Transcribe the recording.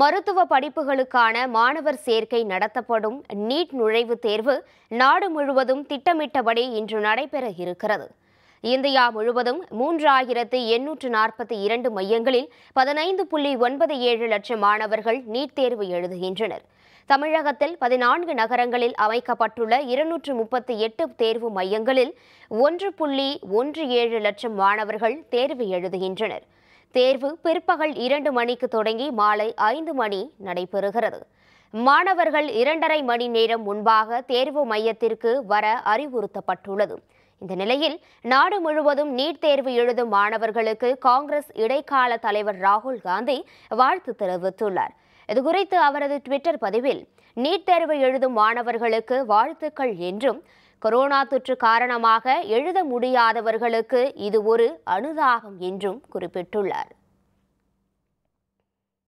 மருத்துவ படிப்புகளுக்கான மாணவர் சேர்க்கை நடத்தப்படும் நீட் நுழைவுத் தேர்வு நாடு முழுவதும் திட்டமிட்டபடி இன்று நடைபெற இருக்கிறது இந்தியா முழுவதும் மூன்றாயிரத்து எண்ணூற்று நாற்பத்தி இரண்டு மையங்களில் பதினைந்து புள்ளி ஒன்பது ஏழு லட்சம் மாணவர்கள் நீட் தேர்வு எழுதுகின்றனர் தமிழகத்தில் பதினான்கு நகரங்களில் அமைக்கப்பட்டுள்ள இருநூற்று முப்பத்தி எட்டு தேர்வு மையங்களில் ஒன்று புள்ளி ஒன்று ஏழு லட்சம் மாணவர்கள் தேர்வு எழுதுகின்றனர் தேர்வு பிற்பகல் இரண்டு மணிக்கு தொடங்கி மாலை ஐந்து மணி நடைபெறுகிறது மாணவர்கள் இரண்டரை மணி நேரம் முன்பாக தேர்வு மையத்திற்கு வர அறிவுறுத்தப்பட்டுள்ளது இந்த நிலையில் நாடு முழுவதும் நீட் தேர்வு எழுதும் மாணவர்களுக்கு காங்கிரஸ் இடைக்கால தலைவர் ராகுல் காந்தி வாழ்த்து தெரிவித்துள்ளார் இதுகுறித்து அவரது ட்விட்டர் பதிவில் நீட் தேர்வு எழுதும் மாணவர்களுக்கு வாழ்த்துக்கள் என்றும் கொரோனா தொற்று காரணமாக எழுத முடியாதவர்களுக்கு இது ஒரு அனுதாகம் என்றும் குறிப்பிட்டுள்ளார்